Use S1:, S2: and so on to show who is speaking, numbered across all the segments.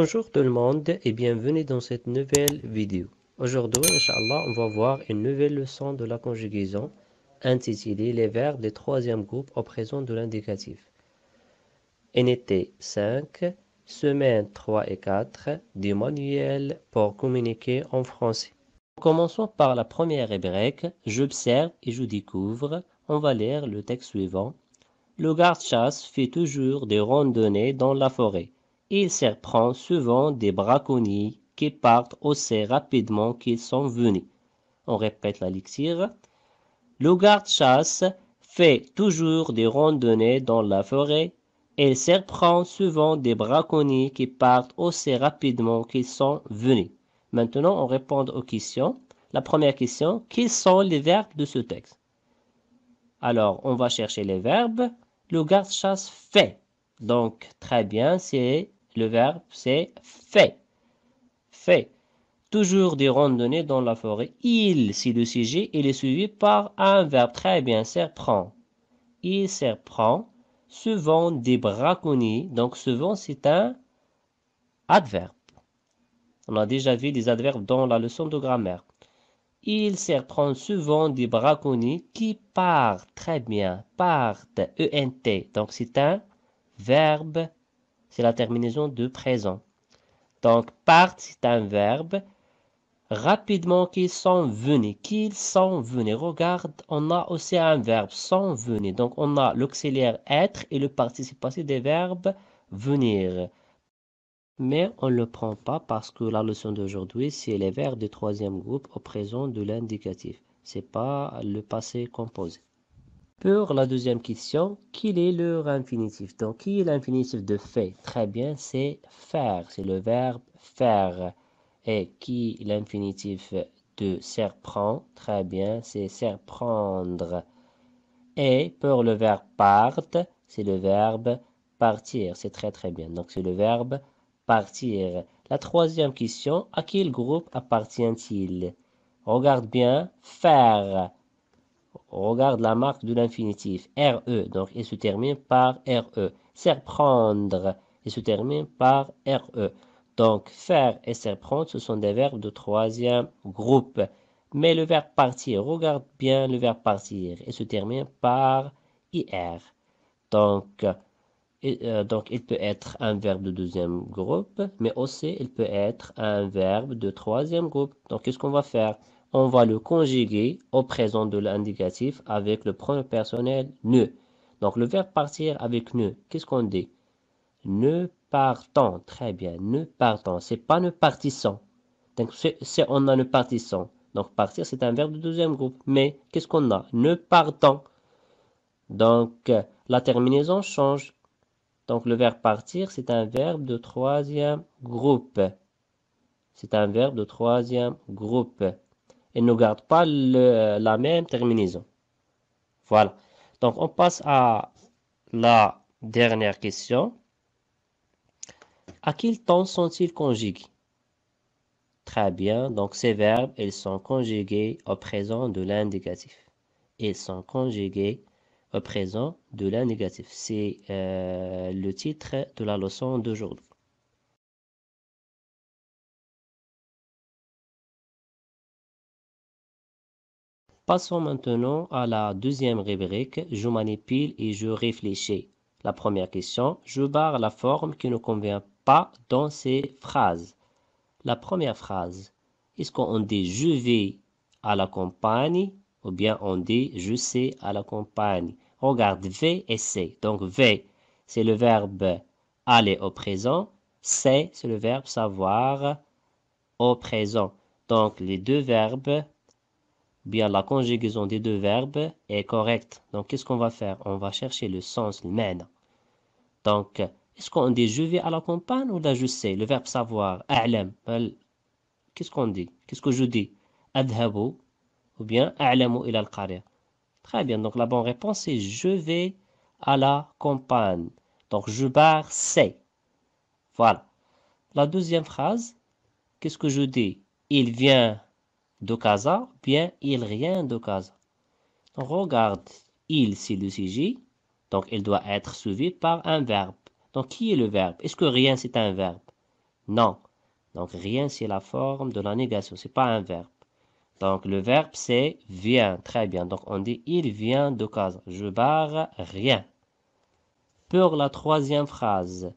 S1: Bonjour tout le monde et bienvenue dans cette nouvelle vidéo. Aujourd'hui, Inch'Allah, on va voir une nouvelle leçon de la conjugaison intitulée Les verbes des troisième groupe au présent de l'indicatif. En été 5, semaine 3 et 4 du manuel pour communiquer en français. Commençons par la première rubrique J'observe et je découvre. On va lire le texte suivant. Le garde-chasse fait toujours des randonnées dans la forêt. Il surprend souvent des braconniers qui partent aussi rapidement qu'ils sont venus. On répète l'élixir. Le garde-chasse fait toujours des randonnées dans la forêt. Il surprend souvent des braconniers qui partent aussi rapidement qu'ils sont venus. Maintenant, on répond aux questions. La première question, quels sont les verbes de ce texte Alors, on va chercher les verbes. Le garde-chasse fait. Donc, très bien, c'est le verbe, c'est fait. Fait. Toujours des randonnées dans la forêt. Il, si le sujet, il est suivi par un verbe. Très bien, serpent. Il serpent souvent des braconniers. Donc, souvent, c'est un adverbe. On a déjà vu des adverbes dans la leçon de grammaire. Il serpent souvent des braconniers qui part très bien, partent, ENT. Donc c'est un verbe c'est la terminaison de présent. Donc, part, c'est un verbe. Rapidement qu'ils sont venus, qu'ils sont venus. Regarde, on a aussi un verbe, sont venus. Donc, on a l'auxiliaire être et le participe passé des verbes venir. Mais on ne le prend pas parce que la leçon d'aujourd'hui, c'est les verbes du troisième groupe au présent de l'indicatif. Ce n'est pas le passé composé. Pour la deuxième question, quel est leur infinitif Donc, qui est l'infinitif de fait Très bien, c'est faire, c'est le verbe faire. Et qui est l'infinitif de serpent Très bien, c'est serprendre. Et pour le verbe part, c'est le verbe partir. C'est très très bien. Donc, c'est le verbe partir. La troisième question, à quel groupe appartient-il Regarde bien, faire regarde la marque de l'infinitif RE, donc il se termine par RE. prendre, il se termine par RE. Donc faire et serpent, ce sont des verbes de troisième groupe. Mais le verbe partir, regarde bien le verbe partir, il se termine par IR. Donc, euh, donc il peut être un verbe de deuxième groupe, mais aussi il peut être un verbe de troisième groupe. Donc qu'est-ce qu'on va faire on va le conjuguer au présent de l'indicatif avec le pronom personnel ne. Donc, le verbe partir avec ne, qu'est-ce qu'on dit Ne partant ». Très bien, ne Ce C'est pas ne partissant ». Donc, on a ne partissant ». Donc, partir, c'est un verbe de deuxième groupe. Mais, qu'est-ce qu'on a Ne partant ». Donc, la terminaison change. Donc, le verbe partir, c'est un verbe de troisième groupe. C'est un verbe de troisième groupe elle ne garde pas la même terminaison. Voilà. Donc, on passe à la dernière question. À quel temps sont-ils conjugués Très bien. Donc, ces verbes, ils sont conjugués au présent de l'indicatif. Ils sont conjugués au présent de l'indicatif. C'est euh, le titre de la leçon d'aujourd'hui. Passons maintenant à la deuxième rubrique, je manipule et je réfléchis. La première question, je barre la forme qui ne convient pas dans ces phrases. La première phrase, est-ce qu'on dit je vais à la campagne ou bien on dit je sais à la campagne Regarde, vais et c'est. Donc, vais, c'est le verbe aller au présent. C'est, c'est le verbe savoir au présent. Donc, les deux verbes bien la conjugaison des deux verbes est correcte. Donc, qu'est-ce qu'on va faire On va chercher le sens, le Donc, est-ce qu'on dit je vais à la campagne ou là je sais Le verbe savoir, a'lam. Qu'est-ce qu'on dit Qu'est-ce que je dis Adhabou ou bien a'lamu ila al Très bien, donc la bonne réponse est je vais à la campagne. Donc, je pars, c'est. Voilà. La deuxième phrase, qu'est-ce que je dis Il vient de Casa, bien il rien de Casa. regarde, il c'est le sujet, donc il doit être suivi par un verbe. Donc qui est le verbe Est-ce que rien c'est un verbe Non. Donc rien c'est la forme de la négation, c'est pas un verbe. Donc le verbe c'est vient, très bien. Donc on dit il vient de Casa, je barre rien. Pour la troisième phrase,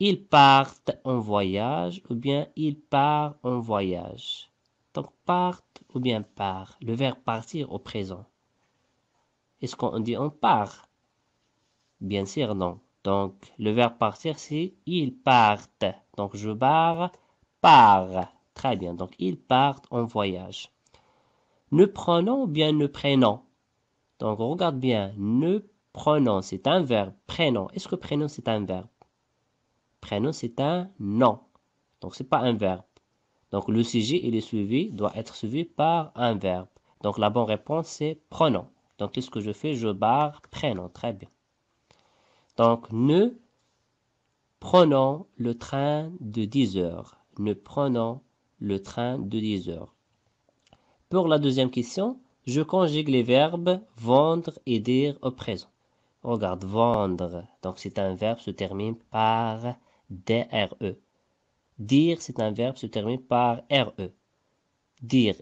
S1: ils partent en voyage ou bien il part en voyage. Donc part » ou bien part. Le verbe partir au présent. Est-ce qu'on dit on part Bien sûr, non. Donc, le verbe partir, c'est ils partent. Donc, je barre Par ». Très bien. Donc, ils partent en voyage. Ne prenons bien ne prenons. Donc, regarde bien. Ne prenons, c'est un verbe. Prenons Est-ce que prenons », c'est un verbe Prenons », c'est un nom. Donc, c'est pas un verbe. Donc le sujet, et le suivi, doit être suivi par un verbe. Donc la bonne réponse, c'est pronom. Donc qu'est-ce que je fais Je barre pronom. Très bien. Donc ne prenons le train de 10 heures. Ne prenons le train de 10 heures. Pour la deuxième question, je conjugue les verbes vendre et dire au présent. Regarde, vendre. Donc c'est un verbe se termine par DRE. Dire, c'est un verbe, se termine par RE. Dire.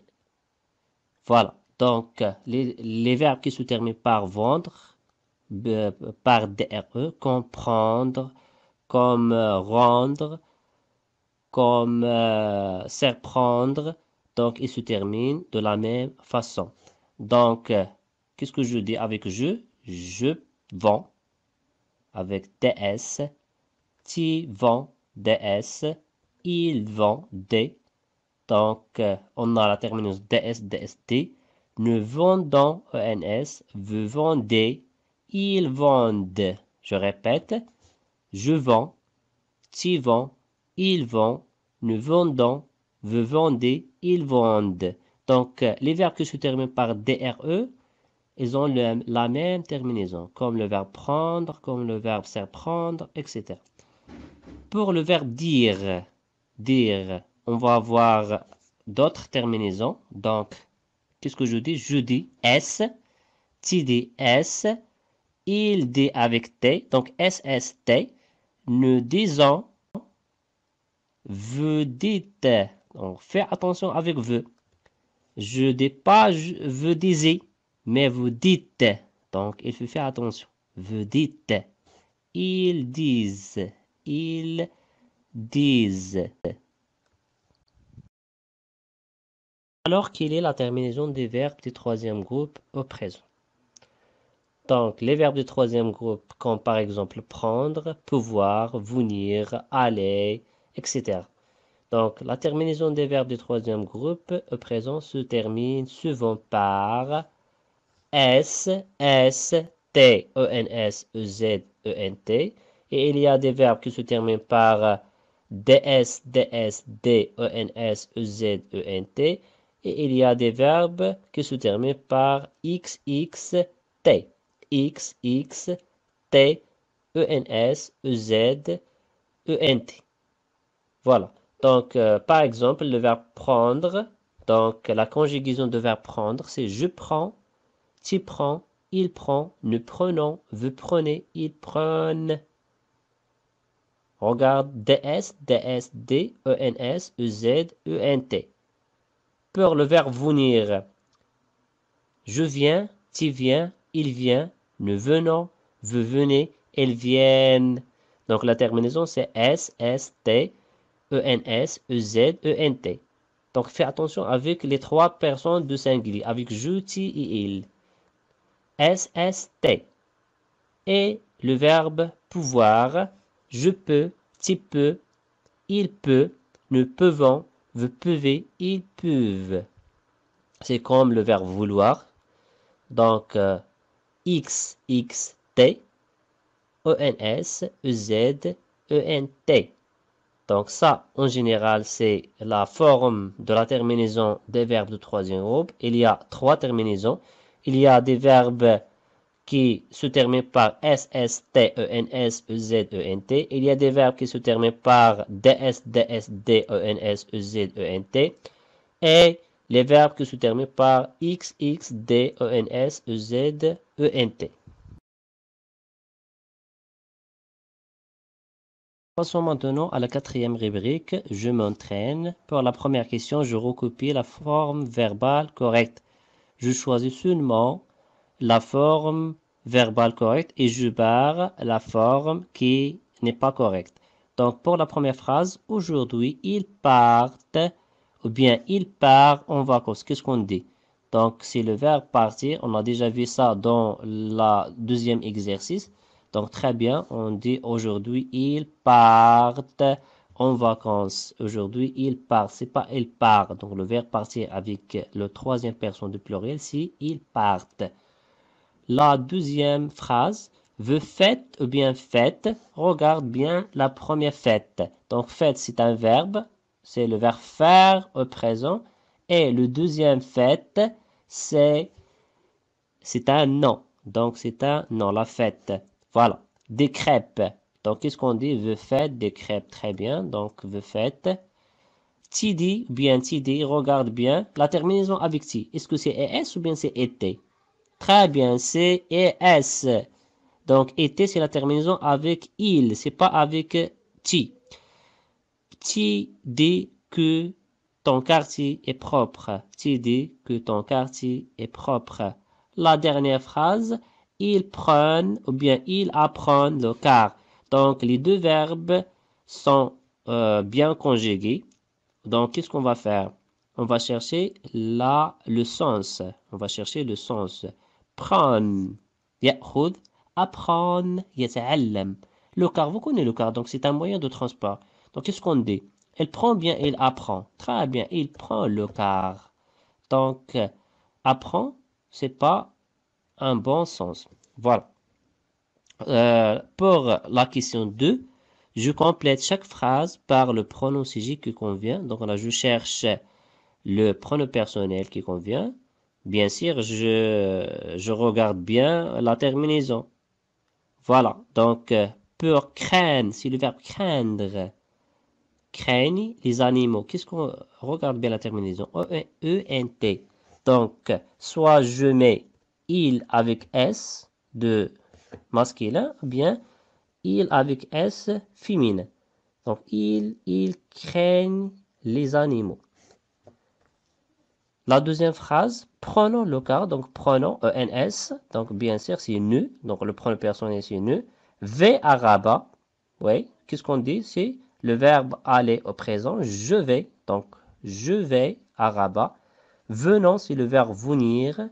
S1: Voilà. Donc, les, verbes qui se terminent par vendre, par DRE, comprendre, comme euh, rendre, comme euh, Donc, ils se terminent de la même façon. Donc, euh, qu'est-ce que je dis avec je Je vends avec DS. Tu vends DS ils vont des. Donc, euh, on a la terminus DS, DST. Nous vendons ENS, vous vendez, ils vendent. Je répète, je vends, tu vends, ils vendent, nous vendons, vous vendez, ils vendent. Donc, euh, les verbes qui se terminent par DRE, ils ont la même terminaison, comme le verbe prendre, comme le verbe se prendre, etc. Pour le verbe dire, dire, on va avoir d'autres terminaisons. Donc, qu'est-ce que je dis Je dis S, s il dit avec T, donc s, t Nous disons vous dites. Donc, fait attention avec vous. Je dis pas je, vous disiez, mais vous dites. Donc, il faut faire attention. Vous dites. Ils disent. Ils alors qu'il est la terminaison des verbes du troisième groupe au présent. Donc, les verbes du troisième groupe, comme par exemple prendre, pouvoir, venir, aller, etc. Donc, la terminaison des verbes du troisième groupe au présent se termine souvent par S, S, T, E, N, S, E, Z, E, N, T. Et il y a des verbes qui se terminent par DS, DS, D, ENS, e e e N, T. Et il y a des verbes qui se terminent par X, X, T. X, X, T, N, S, Z, E, N, T. Voilà. Donc, euh, par exemple, le verbe prendre. Donc, la conjugaison de verbe prendre, c'est je prends, tu prends, il prend, nous prenons, vous prenez, ils prennent. Regarde DS, DS, D, ENS, EZ, ENT. Pour le verbe venir, je viens, tu viens, il vient, nous venons, vous venez, elles viennent. Donc la terminaison c'est S, S, T, ENS, N, ENT. E Donc fais attention avec les trois personnes de singulier, avec je, tu et il. S, S, T. Et le verbe pouvoir, je peux, tu peux, il peut, nous pouvons, vous pouvez, ils peuvent. C'est comme le verbe vouloir. Donc, euh, x, x, t, e, n, s, e, z, e, n, t. Donc ça, en général, c'est la forme de la terminaison des verbes de troisième groupe. Il y a trois terminaisons. Il y a des verbes qui se termine par S, S, T, E, N, S, e Z, E, N, T. Il y a des verbes qui se terminent par D, S, D, E, N, S, e Z, E, N, T. Et les verbes qui se terminent par X, X, D, E, N, S, e Z, E, N, T. Passons maintenant à la quatrième rubrique, je m'entraîne. Pour la première question, je recopie la forme verbale correcte. Je choisis seulement la forme verbale correcte et je barre la forme qui n'est pas correcte. Donc, pour la première phrase, aujourd'hui, ils partent, ou bien ils partent en vacances. Qu'est-ce qu'on dit Donc, c'est le verbe partir. On a déjà vu ça dans le deuxième exercice. Donc, très bien, on dit aujourd'hui, ils partent en vacances. Aujourd'hui, ils partent. C'est pas ils partent. Donc, le verbe partir avec le troisième personne du pluriel, c'est ils partent. La deuxième phrase veut faites ou bien faites. Regarde bien la première fête. Donc faites, c'est un verbe. C'est le verbe faire au présent. Et le deuxième fête, c'est c'est un nom. Donc c'est un nom, la fête. Voilà. Des crêpes. Donc qu'est-ce qu'on dit Veut faites des crêpes. Très bien. Donc veut faites. Tidi, bien Tidi, regarde bien la terminaison avec ti. Est-ce que c'est es ou bien c'est été Très bien, c'est ES. Donc, été, c'est la terminaison avec il, c'est pas avec ti. Ti dit que ton quartier est propre. Ti dit que ton quartier est propre. La dernière phrase, ils prennent ou bien ils apprennent le car. Donc, les deux verbes sont euh, bien conjugués. Donc, qu'est-ce qu'on va faire? On va chercher le sens. On va chercher le sens apprendre. y'a, apprendre, Le car, vous connaissez le car, donc c'est un moyen de transport. Donc qu'est-ce qu'on dit Elle prend bien, il apprend. Très bien, il prend le car. Donc, apprend, c'est pas un bon sens. Voilà. Euh, pour la question 2, je complète chaque phrase par le pronom sujet qui convient. Donc là, je cherche le pronom personnel qui convient. Bien sûr, je, je regarde bien la terminaison. Voilà, donc euh, pour craindre, si le verbe craindre. craigne, les animaux. Qu'est-ce qu'on regarde bien la terminaison E-N-T. E, donc, soit je mets il avec S de masculin, ou bien il avec S féminin. Donc, il »« il » craigne les animaux. La deuxième phrase, prenons le cas, donc prenons ENS, euh, donc bien sûr c'est nous donc le pronom personnel c'est nous. V à rabat, oui, qu'est-ce qu'on dit C'est le verbe aller au présent, je vais, donc je vais à rabat. Venons c'est le verbe venir.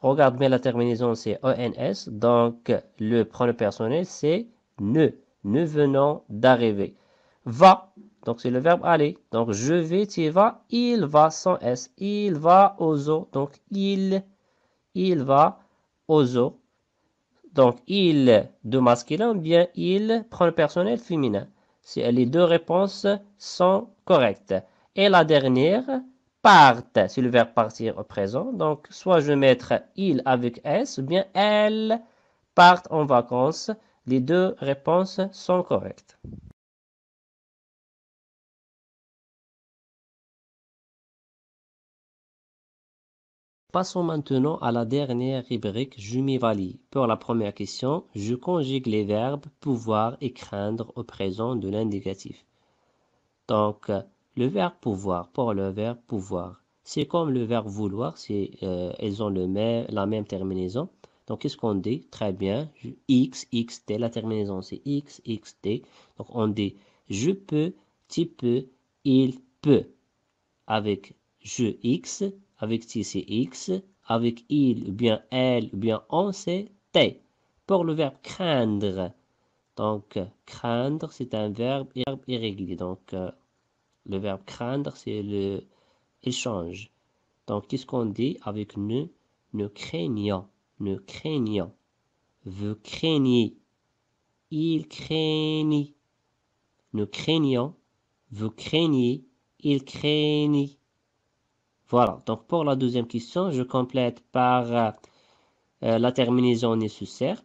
S1: Regarde bien la terminaison, c'est ENS, donc le pronom personnel c'est ne, Nous venons d'arriver. Va. Donc, c'est le verbe aller. Donc, je vais, tu vas, il va sans S. Il va au zoo. Donc, il, il va au zoo. Donc, il de masculin, bien il prend le personnel féminin. Les deux réponses sont correctes. Et la dernière, part », c'est le verbe partir au présent. Donc, soit je vais mettre il avec S, ou bien elle part en vacances. Les deux réponses sont correctes. Passons maintenant à la dernière rubrique Je Pour la première question, je conjugue les verbes pouvoir et craindre au présent de l'indicatif. Donc, le verbe pouvoir, pour le verbe pouvoir, c'est comme le verbe vouloir, c'est, euh, elles ont le la même terminaison. Donc, qu'est-ce qu'on dit Très bien, x, x, t, la terminaison c'est x, x, t. Donc, on dit je peux, tu peux, il peut. Avec je x, avec T, c'est X, avec il ou bien elle ou bien on, c'est T. Pour le verbe craindre, donc craindre, c'est un verbe irrégulier. Donc euh, le verbe craindre, c'est le change. Donc qu'est-ce qu'on dit avec nous? Nous craignons, Nous craignons. Vous craignez, il craignit. Nous craignons, vous craignez, il craignit. Voilà, donc pour la deuxième question, je complète par euh, euh, la terminaison nécessaire.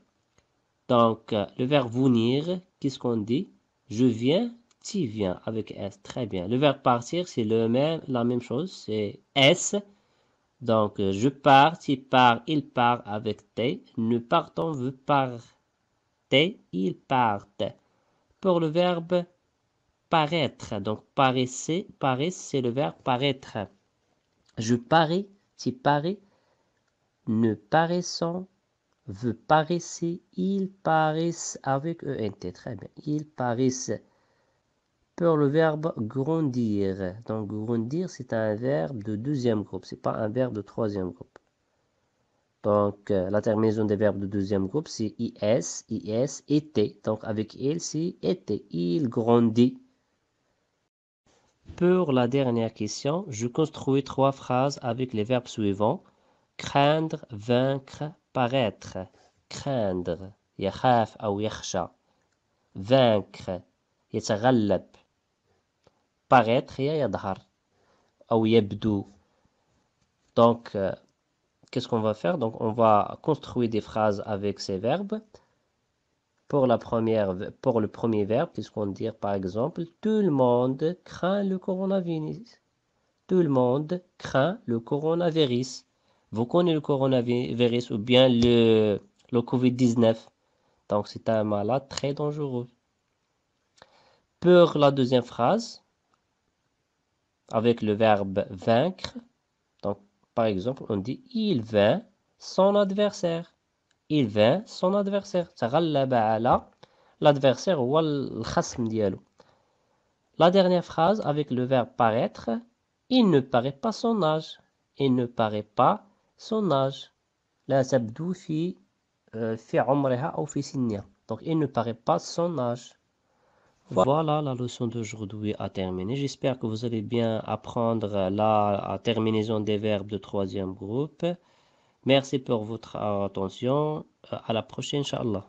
S1: Donc, euh, le verbe venir, qu'est-ce qu'on dit Je viens, tu viens avec S. Très bien. Le verbe partir, c'est le même, la même chose, c'est S. Donc, je pars, tu pars, il part avec T. Nous partons, vous partez, ils partent. Pour le verbe paraître, donc paraisser »,« paraître, c'est le verbe paraître. Je parais, c'est parais, ne paraissant, veut paraisser, ils paraissent avec ENT. Très bien. Ils paraissent. Pour le verbe grandir. Donc grandir, c'est un verbe de deuxième groupe. C'est pas un verbe de troisième groupe. Donc euh, la terminaison des verbes de deuxième groupe, c'est is, is, était. Donc avec il, c'est était. E il grandit. Pour la dernière question, je construis trois phrases avec les verbes suivants. Craindre, vaincre, paraître. Craindre, يخاف ou yakhsha. Vaincre, يتغلب. Paraître, yadhar ou Donc, euh, qu'est-ce qu'on va faire Donc, on va construire des phrases avec ces verbes pour, la première, pour le premier verbe, puisqu'on dit par exemple Tout le monde craint le coronavirus. Tout le monde craint le coronavirus. Vous connaissez le coronavirus ou bien le, le Covid-19. Donc, c'est un malade très dangereux. Pour la deuxième phrase, avec le verbe vaincre, donc par exemple, on dit il vainc son adversaire il vint son adversaire تغلب على l'adversaire هو الخصم la dernière phrase avec le verbe paraître il ne paraît pas son âge il ne paraît pas son âge La euh, donc il ne paraît pas son âge voilà la leçon d'aujourd'hui à terminer. j'espère que vous allez bien apprendre la terminaison des verbes de troisième groupe Merci pour votre attention. Euh, à la prochaine, Inch'Allah.